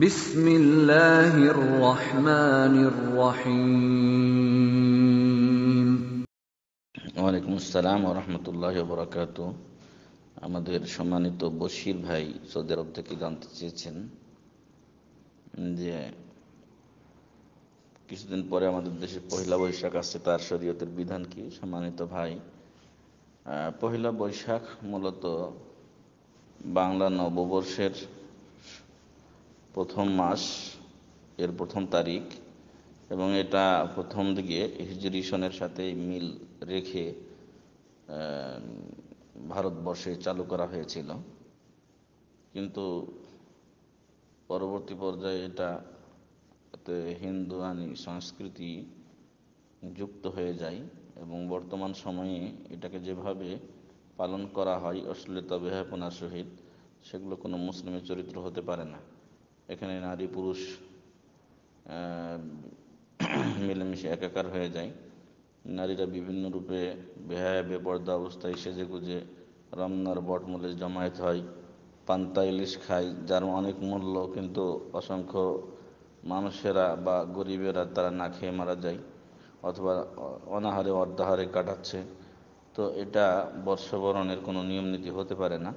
বিসমিল্লাহির রহমানির রহিম ওয়ালাইকুম আসসালাম রহমতুল্লাহ আমাদের সম্মানিত বশির ভাই সৌদি আরব থেকে জানতে চেয়েছেন যে কিছুদিন পরে আমাদের দেশে পহিলা বৈশাখ আসছে তার শরীয়তের বিধান কি সম্মানিত ভাই পহিলা বৈশাখ মূলত বাংলা নববর্ষের প্রথম মাস এর প্রথম তারিখ এবং এটা প্রথম দিকে হিজরিশনের সাথে মিল রেখে ভারতবর্ষে চালু করা হয়েছিল কিন্তু পরবর্তী পর্যায়ে এটা আনি সংস্কৃতি যুক্ত হয়ে যায় এবং বর্তমান সময়ে এটাকে যেভাবে পালন করা হয় অশ্লীলতা বেহাপনার সহিত সেগুলো কোনো মুসলিমের চরিত্র হতে পারে না এখানে নারী পুরুষ মিলেমিশে একাকার হয়ে যায় নারীরা বিভিন্ন রূপে বেহায় বেপর্দা অবস্থায় সেজে গুজে রমনার বটমূলে জমায়েত হয় পান্তা ইলিশ খায় যার অনেক মূল্য কিন্তু অসংখ্য মানুষেরা বা গরিবেরা তারা না খেয়ে মারা যায় অথবা অনাহারে অর্ধাহারে কাটাচ্ছে তো এটা বর্ষবরণের কোনো নিয়ম নীতি হতে পারে না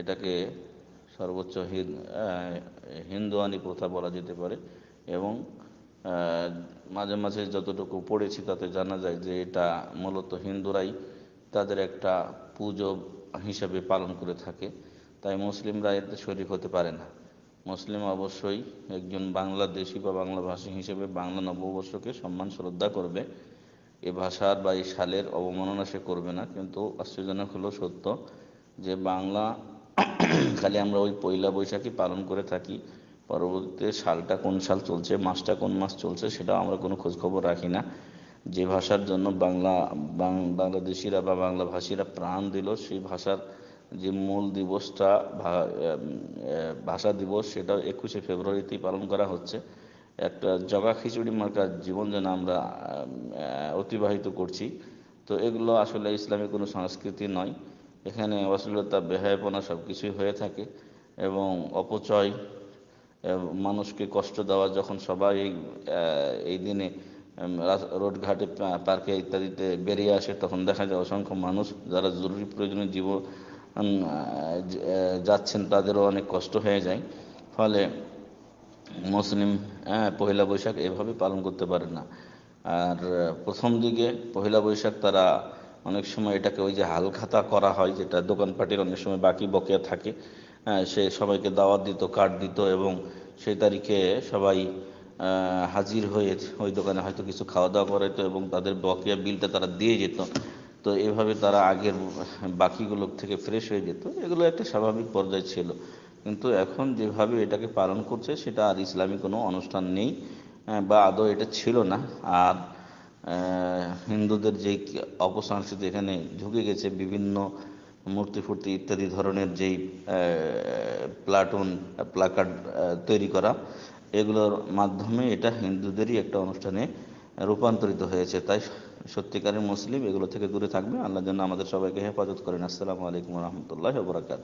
এটাকে সর্বোচ্চ হিন্দুয়ানি প্রথা বলা যেতে পারে এবং মাঝে মাঝে যতটুকু পড়েছি তাতে জানা যায় যে এটা মূলত হিন্দুরাই তাদের একটা পুজো হিসাবে পালন করে থাকে তাই মুসলিমরা এতে শরিক হতে পারে না মুসলিম অবশ্যই একজন বাংলাদেশি বা বাংলাভাষী হিসেবে বাংলা নববর্ষকে সম্মান শ্রদ্ধা করবে এ ভাষার বা এই সালের অবমাননা সে করবে না কিন্তু আশ্চর্যজনক হলো সত্য যে বাংলা খালি আমরা ওই পয়লা বৈশাখই পালন করে থাকি পরবর্তীতে সালটা কোন সাল চলছে মাসটা কোন মাস চলছে সেটাও আমরা কোনো খোঁজখবর রাখি না যে ভাষার জন্য বাংলা বাংলাদেশিরা বা বাংলাভাষীরা প্রাণ দিল সেই ভাষার যে মূল দিবসটা ভাষা দিবস সেটা একুশে ফেব্রুয়ারিতেই পালন করা হচ্ছে একটা জগা খিচুড়ি মার্কা জীবন যেন আমরা অতিবাহিত করছি তো এগুলো আসলে ইসলামের কোনো সংস্কৃতি নয় এখানে অশ্লীলতা বেহায়পনা সব কিছুই হয়ে থাকে এবং অপচয় মানুষকে কষ্ট দেওয়া যখন সবাই এই এই দিনে রোডঘাটে পার্কে ইত্যাদিতে বেরিয়ে আসে তখন দেখা যায় অসংখ্য মানুষ যারা জরুরি প্রয়োজনে জীবন যাচ্ছেন তাদেরও অনেক কষ্ট হয়ে যায় ফলে মুসলিম পহিলা বৈশাখ এভাবে পালন করতে পারে না আর প্রথম দিকে পহিলা বৈশাখ তারা অনেক সময় এটাকে ওই যে হালখাতা করা হয় যেটা দোকানপাটির অনেক সময় বাকি বকেয়া থাকে হ্যাঁ, সে সবাইকে দাওয়াত দিত কার্ড দিত এবং সেই তারিখে সবাই হাজির হয়ে ওই দোকানে হয়তো কিছু খাওয়া দাওয়া করাইতো এবং তাদের বকেয়া বিলটা তারা দিয়ে যেত তো এভাবে তারা আগের বাকিগুলো থেকে ফ্রেশ হয়ে যেত এগুলো একটা স্বাভাবিক পর্যায় ছিল কিন্তু এখন যেভাবে এটাকে পালন করছে সেটা আর ইসলামী কোনো অনুষ্ঠান নেই হ্যাঁ, বা আদৌ এটা ছিল না আর হিন্দুদের যেই অপসংস্কৃতি এখানে ঢুকে গেছে বিভিন্ন মূর্তি ফুর্তি ইত্যাদি ধরনের যেই প্লাটুন প্লাকার্ড তৈরি করা এগুলোর মাধ্যমে এটা হিন্দুদেরই একটা অনুষ্ঠানে রূপান্তরিত হয়েছে তাই সত্যিকারের মুসলিম এগুলো থেকে দূরে থাকবে আল্লাহ জন্য আমাদের সবাইকে হেফাজত করেন আসসালামু আলাইকুম রহমতুল্লাহ বরাকাত